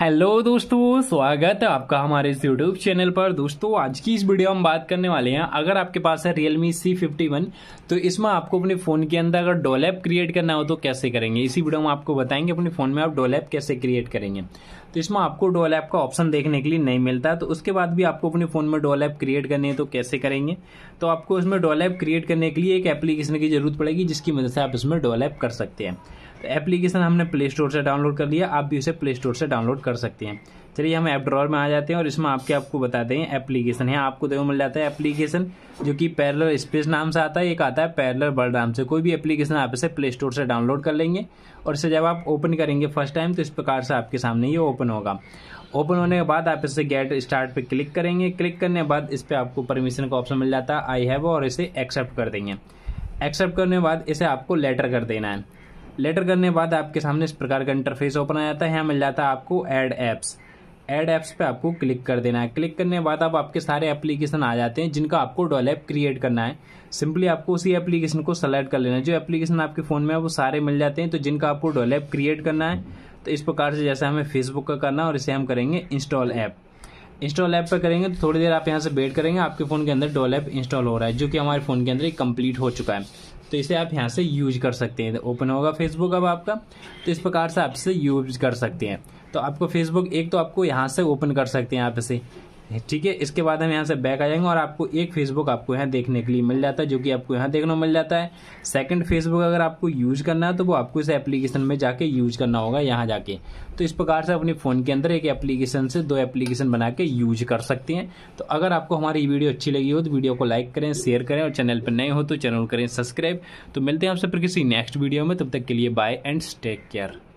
hello दोस्तों स्वागत है आपका हमारे इस यूट्यूब चैनल पर दोस्तों आज की इस वीडियो में बात करने वाले हैं अगर आपके पास है रियलमी सी फिफ्टी वन तो इसमें आपको अपने फ़ोन के अंदर अगर डोल ऐप क्रिएट करना हो तो कैसे करेंगे इसी वीडियो में आपको बताएंगे अपने फ़ोन में आप डोलैप कैसे क्रिएट करेंगे तो इसमें आपको डोल ऐप का ऑप्शन देखने के लिए नहीं मिलता तो उसके बाद भी आपको अपने फ़ोन में ऐप क्रिएट करने हैं तो कैसे करेंगे तो आपको इसमें डोलैप क्रिएट करने के लिए एक एप्लीकेशन की ज़रूरत पड़ेगी जिसकी मदद से आप इसमें एप कर सकते हैं तो एप्लीकेशन हमने प्ले स्टोर से डाउनलोड कर लिया आप भी उसे प्ले स्टोर से डाउनलोड कर सकते हैं चलिए हम ऐप ड्रॉर में आ जाते हैं और इसमें आपके आपको बताते हैं एप्लीकेशन है आपको देखो मिल जाता है एप्लीकेशन जो कि पैरलर स्पेस नाम से आता है एक आता है पैरलर बर्ड नाम से कोई भी एप्लीकेशन आप इसे प्ले स्टोर से डाउनलोड कर लेंगे और इसे जब आप ओपन करेंगे फर्स्ट टाइम तो इस प्रकार से आपके सामने ये ओपन होगा ओपन होने के बाद आप इसे गेट स्टार्ट पे क्लिक करेंगे क्लिक करने के बाद इस पर आपको परमिशन का ऑप्शन मिल जाता है आई हैव और इसे एक्सेप्ट कर देंगे एक्सेप्ट करने के बाद इसे आपको लेटर कर देना है लेटर करने के बाद आपके सामने इस प्रकार का इंटरफेस ओपन आ जाता है यहाँ मिल जाता है आपको एड ऐप्स एड ऐप्स पे आपको क्लिक कर देना है क्लिक करने के बाद आप आपके सारे एप्लीकेशन आ जाते हैं जिनका आपको डॉल एप क्रिएट करना है सिंपली आपको उसी एप्लीकेशन को सेलेक्ट कर लेना है जो एप्लीकेशन आपके फ़ोन में है वो सारे मिल जाते हैं तो जिनका आपको ऐप क्रिएट करना है तो इस प्रकार से जैसे हमें फेसबुक का करना है और इसे हम करेंगे इंस्टॉल ऐप इंस्टॉल ऐप पर करेंगे तो थोड़ी देर आप यहाँ से वेट करेंगे आपके फ़ोन के अंदर डॉल ऐप इंस्टॉल हो रहा है जो कि हमारे फ़ोन के अंदर कंप्लीट हो चुका है तो इसे आप यहाँ से यूज कर सकते हैं ओपन होगा फेसबुक अब आपका तो इस प्रकार से आप इसे यूज कर सकते हैं तो आपको फेसबुक एक तो आपको यहाँ से ओपन कर सकते हैं आप इसे ठीक है इसके बाद हम यहाँ से बैक आ जाएंगे और आपको एक फेसबुक आपको यहाँ देखने के लिए मिल जाता है जो कि आपको यहाँ देखने को मिल जाता है सेकंड फेसबुक अगर आपको यूज करना है तो वो आपको इस एप्लीकेशन में जाके यूज करना होगा यहाँ जाके तो इस प्रकार से अपने फ़ोन के अंदर एक एप्लीकेशन से दो एप्लीकेशन बना के यूज कर सकते हैं तो अगर आपको हमारी वीडियो अच्छी लगी हो तो वीडियो को लाइक करें शेयर करें और चैनल पर नए हो तो चैनल करें सब्सक्राइब तो मिलते हैं आपसे फिर किसी नेक्स्ट वीडियो में तब तक के लिए बाय एंड टेक केयर